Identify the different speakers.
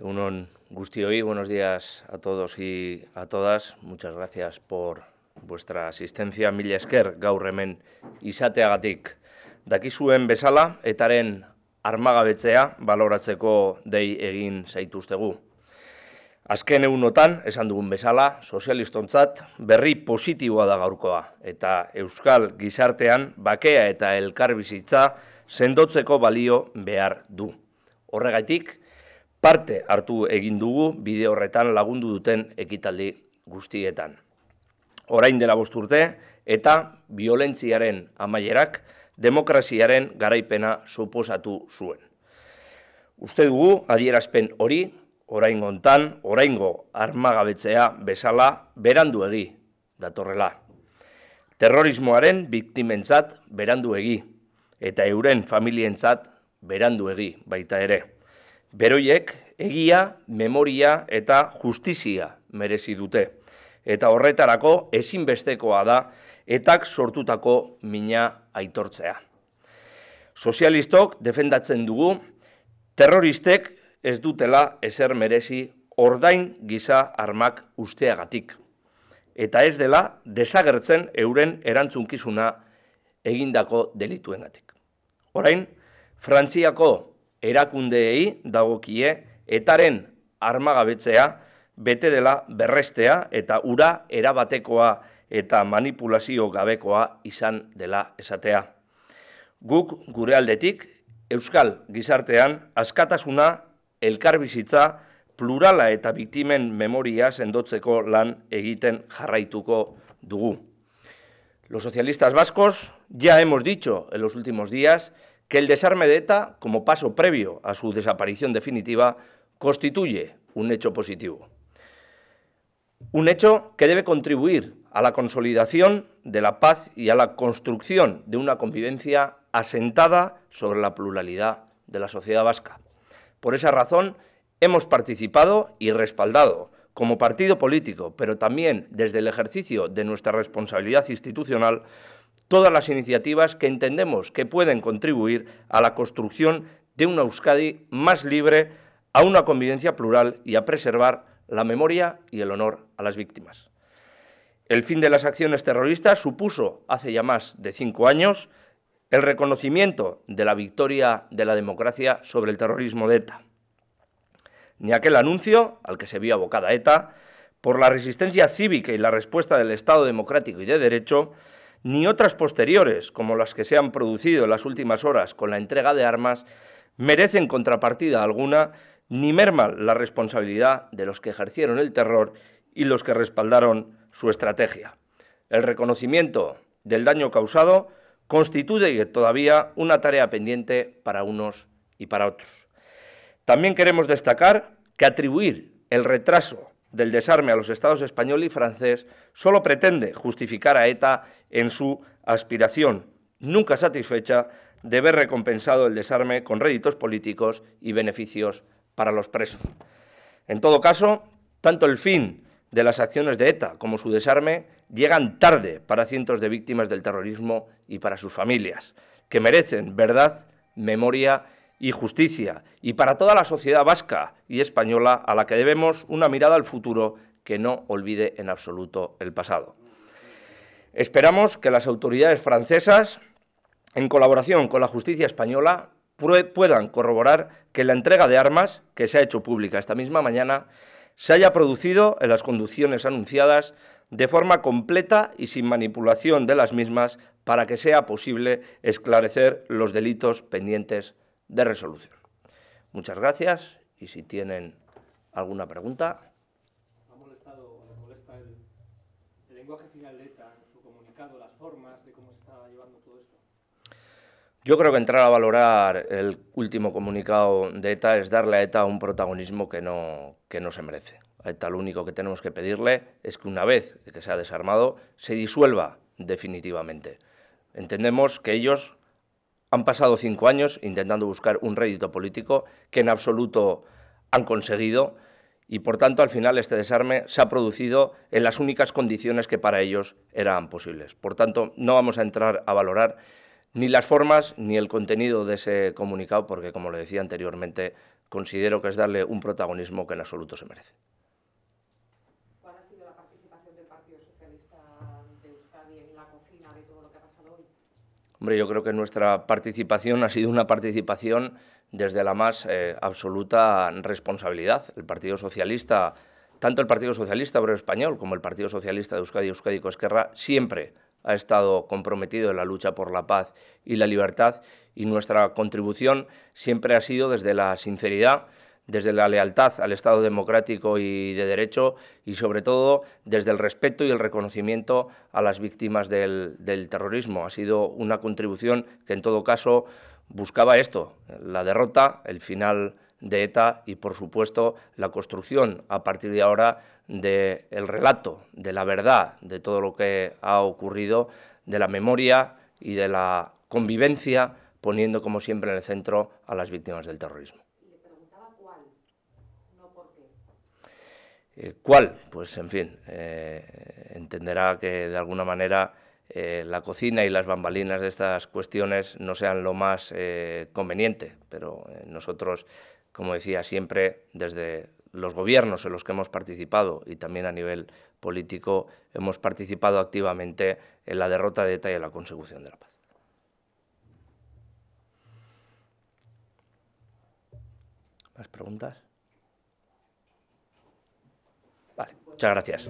Speaker 1: Unon guztioi, buenos días a todos y a todas. Muchas gracias por vuestra asistencia. Mil esker gaur hemen izateagatik. Dakizuen bezala, etaren armagabetzea baloratzeko dei egin zaituztegu. Azken egunotan, esan dugun bezala, sozialistontzat berri positiboa da gaurkoa eta euskal gizartean bakea eta elkarbizitza sendotzeko balio behar du. Horregaitik, parte hartu egin dugu bide horretan lagundu duten ekitaldi guztietan. Orain dela bost urte eta violentziaren amaierak demokraziaren garaipena suposatu zuen. Uste dugu adierazpen hori orain hontan, oraingo armagabetzea bezala beranduegi datorrela. Terrorismoaren biktimentzat beranduegi eta euren familientzat beranduegi baita ere. Beroiek egia, memoria eta justizia merezi dute. Eta horretarako ezinbestekoa da etak sortutako mina aitortzea. Sozialistok defendatzen dugu terroristek ez dutela ezer merezi ordain giza armak usteagatik. Eta ez dela desagertzen euren erantzunkizuna egindako delituengatik. Orain Frantziako Erakundeei dagokie etaren armagabetzea bete dela berrestea eta ura erabatekoa eta manipulazio gabekoa izan dela esatea. Guk gure aldetik euskal gizartean askatasuna elkarbizitza plurala eta biktimen memoria sendotzeko lan egiten jarraituko dugu. Los socialistas vascos ya hemos dicho en los últimos días que el desarme de ETA, como paso previo a su desaparición definitiva, constituye un hecho positivo. Un hecho que debe contribuir a la consolidación de la paz y a la construcción de una convivencia asentada sobre la pluralidad de la sociedad vasca. Por esa razón, hemos participado y respaldado como partido político, pero también desde el ejercicio de nuestra responsabilidad institucional, todas las iniciativas que entendemos que pueden contribuir a la construcción de una Euskadi más libre, a una convivencia plural y a preservar la memoria y el honor a las víctimas. El fin de las acciones terroristas supuso, hace ya más de cinco años, el reconocimiento de la victoria de la democracia sobre el terrorismo de ETA. Ni aquel anuncio, al que se vio abocada ETA, por la resistencia cívica y la respuesta del Estado democrático y de derecho, ni otras posteriores, como las que se han producido en las últimas horas con la entrega de armas, merecen contrapartida alguna ni merma la responsabilidad de los que ejercieron el terror y los que respaldaron su estrategia. El reconocimiento del daño causado constituye todavía una tarea pendiente para unos y para otros. También queremos destacar que atribuir el retraso del desarme a los estados español y francés solo pretende justificar a ETA en su aspiración, nunca satisfecha, de ver recompensado el desarme con réditos políticos y beneficios para los presos. En todo caso, tanto el fin de las acciones de ETA como su desarme llegan tarde para cientos de víctimas del terrorismo y para sus familias, que merecen verdad, memoria y justicia, y para toda la sociedad vasca y española a la que debemos una mirada al futuro que no olvide en absoluto el pasado. Esperamos que las autoridades francesas, en colaboración con la justicia española, puedan corroborar que la entrega de armas, que se ha hecho pública esta misma mañana, se haya producido en las conducciones anunciadas de forma completa y sin manipulación de las mismas para que sea posible esclarecer los delitos pendientes de resolución. Muchas gracias y si tienen alguna pregunta. ¿Ha molestado el, lenguaje final de ETA, su comunicado, las formas de cómo se está llevando todo esto? Yo creo que entrar a valorar el último comunicado de ETA es darle a ETA un protagonismo que no, que no se merece. A ETA lo único que tenemos que pedirle es que una vez que se ha desarmado, se disuelva definitivamente. Entendemos que ellos han pasado cinco años intentando buscar un rédito político que en absoluto han conseguido y por tanto al final este desarme se ha producido en las únicas condiciones que para ellos eran posibles. Por tanto, no vamos a entrar a valorar ni las formas ni el contenido de ese comunicado porque, como le decía anteriormente, considero que es darle un protagonismo que en absoluto se merece. ¿Cuál ha sido la participación del Partido Socialista de Euskadi en la cocina de todo lo que ha pasado hoy? Hombre, yo creo que nuestra participación ha sido una participación desde la más eh, absoluta responsabilidad. El Partido Socialista, tanto el Partido Socialista Obrero Español como el Partido Socialista de Euskadi, Euskadi Cosquerra, siempre ha estado comprometido en la lucha por la paz y la libertad y nuestra contribución siempre ha sido desde la sinceridad, desde la lealtad al Estado democrático y de derecho y sobre todo desde el respeto y el reconocimiento a las víctimas del, terrorismo. Ha sido una contribución que en todo caso buscaba esto, la derrota, el final de ETA y, por supuesto, la construcción a partir de ahora del relato, de la verdad, de todo lo que ha ocurrido, de la memoria y de la convivencia, poniendo, como siempre, en el centro a las víctimas del terrorismo. Eh, ¿Cuál? Pues en fin, eh, entenderá que de alguna manera eh, la cocina y las bambalinas de estas cuestiones no sean lo más conveniente, pero nosotros, como decía, siempre desde los gobiernos en los que hemos participado y también a nivel político hemos participado activamente en la derrota de ETA y en la consecución de la paz. ¿Más preguntas? Muchas gracias.